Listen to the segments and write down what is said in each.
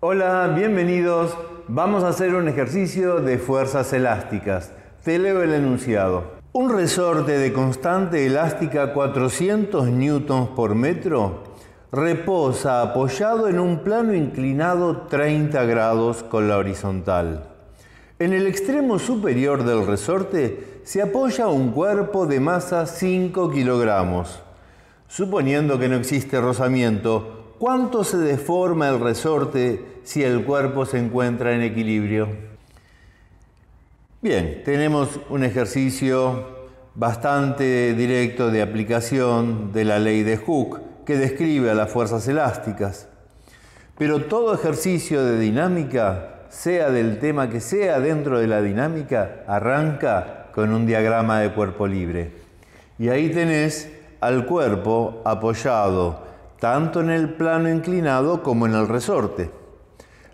Hola, bienvenidos. Vamos a hacer un ejercicio de fuerzas elásticas. Te leo el enunciado. Un resorte de constante elástica 400 newtons por metro reposa apoyado en un plano inclinado 30 grados con la horizontal. En el extremo superior del resorte se apoya un cuerpo de masa 5 kilogramos. Suponiendo que no existe rozamiento, ¿Cuánto se deforma el resorte si el cuerpo se encuentra en equilibrio? Bien, tenemos un ejercicio bastante directo de aplicación de la ley de Hooke que describe a las fuerzas elásticas. Pero todo ejercicio de dinámica, sea del tema que sea dentro de la dinámica, arranca con un diagrama de cuerpo libre. Y ahí tenés al cuerpo apoyado tanto en el plano inclinado como en el resorte.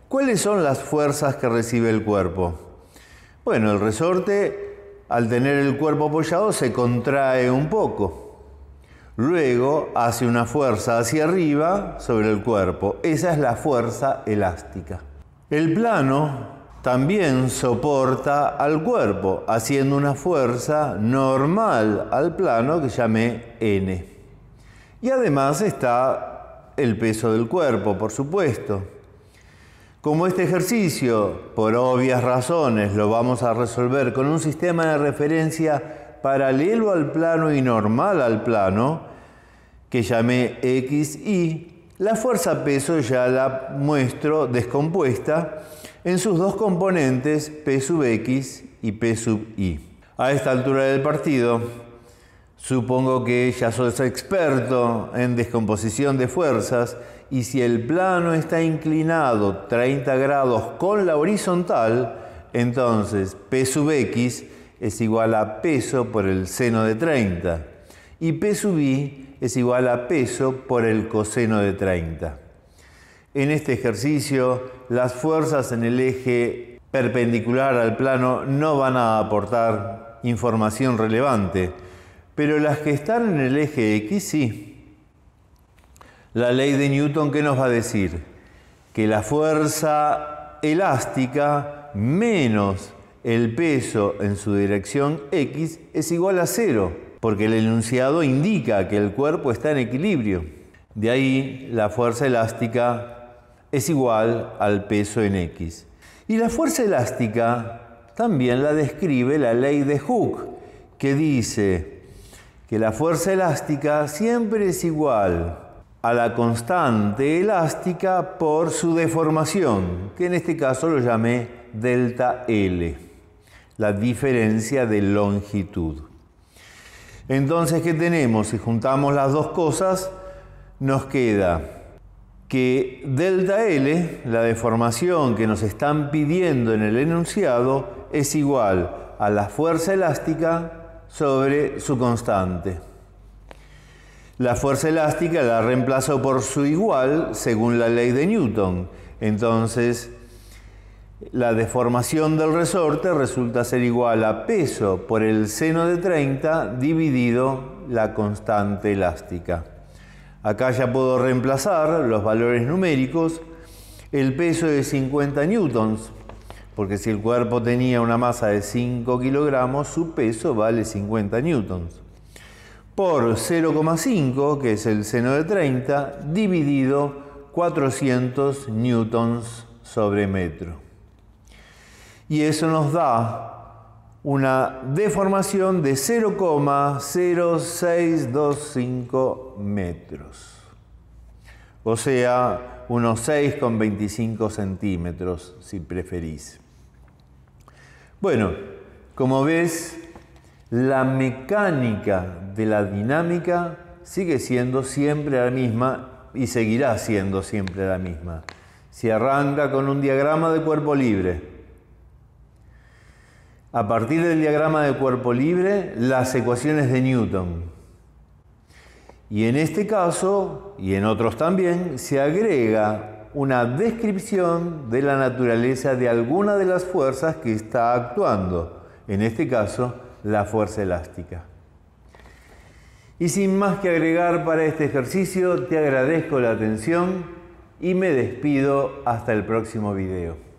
¿Cuáles son las fuerzas que recibe el cuerpo? Bueno, el resorte, al tener el cuerpo apoyado, se contrae un poco. Luego hace una fuerza hacia arriba sobre el cuerpo. Esa es la fuerza elástica. El plano también soporta al cuerpo, haciendo una fuerza normal al plano que llamé N. Y además está el peso del cuerpo, por supuesto. Como este ejercicio, por obvias razones, lo vamos a resolver con un sistema de referencia paralelo al plano y normal al plano, que llamé XY, la fuerza peso ya la muestro descompuesta en sus dos componentes P sub X y P sub Y. A esta altura del partido, Supongo que ya sos experto en descomposición de fuerzas y si el plano está inclinado 30 grados con la horizontal, entonces P sub X es igual a peso por el seno de 30 y P sub y es igual a peso por el coseno de 30. En este ejercicio, las fuerzas en el eje perpendicular al plano no van a aportar información relevante pero las que están en el eje X sí. La ley de Newton, ¿qué nos va a decir? Que la fuerza elástica menos el peso en su dirección X es igual a cero, porque el enunciado indica que el cuerpo está en equilibrio. De ahí la fuerza elástica es igual al peso en X. Y la fuerza elástica también la describe la ley de Hooke, que dice que la fuerza elástica siempre es igual a la constante elástica por su deformación, que en este caso lo llamé delta L, la diferencia de longitud. Entonces, ¿qué tenemos? Si juntamos las dos cosas, nos queda que delta L, la deformación que nos están pidiendo en el enunciado, es igual a la fuerza elástica sobre su constante. La fuerza elástica la reemplazo por su igual según la ley de Newton. Entonces, la deformación del resorte resulta ser igual a peso por el seno de 30 dividido la constante elástica. Acá ya puedo reemplazar los valores numéricos. El peso de 50 newtons porque si el cuerpo tenía una masa de 5 kilogramos, su peso vale 50 newtons. Por 0,5, que es el seno de 30, dividido 400 newtons sobre metro. Y eso nos da una deformación de 0,0625 metros. O sea, unos 6,25 centímetros, si preferís. Bueno, como ves, la mecánica de la dinámica sigue siendo siempre la misma y seguirá siendo siempre la misma. Se arranca con un diagrama de cuerpo libre. A partir del diagrama de cuerpo libre, las ecuaciones de Newton. Y en este caso, y en otros también, se agrega una descripción de la naturaleza de alguna de las fuerzas que está actuando, en este caso, la fuerza elástica. Y sin más que agregar para este ejercicio, te agradezco la atención y me despido hasta el próximo video.